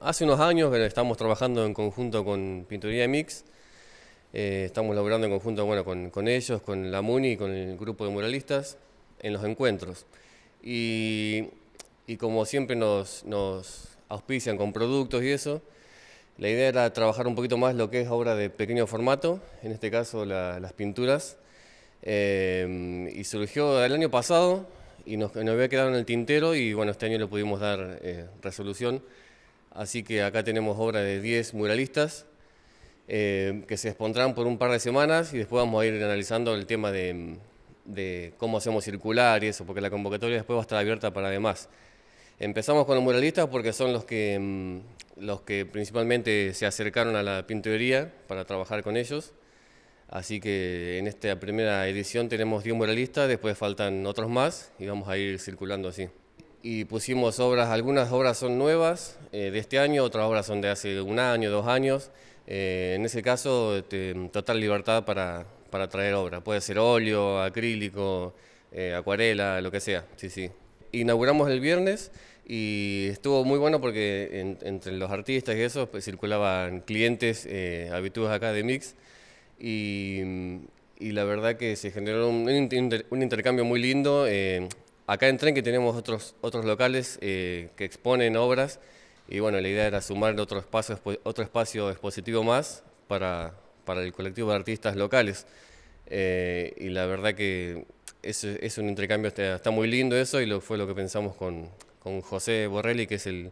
Hace unos años que estamos trabajando en conjunto con Pinturía Mix. Eh, estamos laborando en conjunto bueno, con, con, ellos, con la MUNI, con el grupo de muralistas, en los encuentros. Y, y como siempre nos, nos, auspician con productos y eso, la idea era trabajar un poquito más lo que es obra de pequeño formato, en este caso las pinturas. Eh, y surgió el año pasado y nos, nos, había quedado en el tintero y bueno, este año le pudimos dar eh, resolución. Así que acá tenemos obra de 10 muralistas eh, que se expondrán por un par de semanas y después vamos a ir analizando el tema mm, de, cómo hacemos circular y eso, porque la convocatoria después va a estar abierta para demás. Empezamos con los muralistas porque son los que, mm, los que principalmente se acercaron a la pintoría para trabajar con ellos. Así que en esta primera edición tenemos 10 muralistas, después faltan otros más y vamos a ir circulando así y pusimos obras, algunas obras son nuevas eh, de este año, otras obras son de hace un año, dos años. Eh, en ese caso, este, total libertad para, para, traer obras, Puede ser óleo, acrílico, eh, acuarela, lo que sea. Sí, sí. Inauguramos el viernes y estuvo muy bueno porque entre los artistas y eso pues, circulaban clientes, habituales acá de Mix. Y, y, la verdad que se generó un, un intercambio muy lindo Acá en Trenque tenemos otros, otros locales eh, que exponen obras y bueno, la idea era sumar otro espacio, otro espacio expositivo más para, para el colectivo de artistas locales. Eh, y la verdad que es, es un intercambio, está, está, muy lindo eso y lo, fue lo que pensamos con, con José Borrelli, que es el,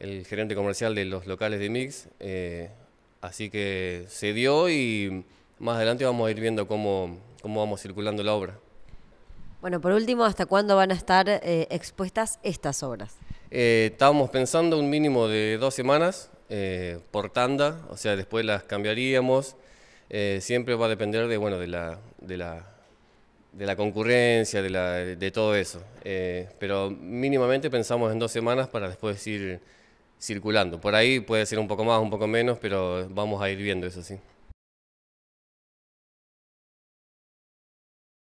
el, gerente comercial de los locales de Mix. Eh, así que se dio y más adelante vamos a ir viendo cómo, cómo vamos circulando la obra. Bueno, por último, ¿hasta cuándo van a estar eh, expuestas estas obras? Eh, estábamos pensando un mínimo de dos semanas eh, por tanda, o sea, después las cambiaríamos. siempre va a depender de, bueno, de la, la, de la concurrencia, de, de todo eso. pero mínimamente pensamos en dos semanas para después ir circulando. Por ahí puede ser un poco más, un poco menos, pero vamos a ir viendo eso sí.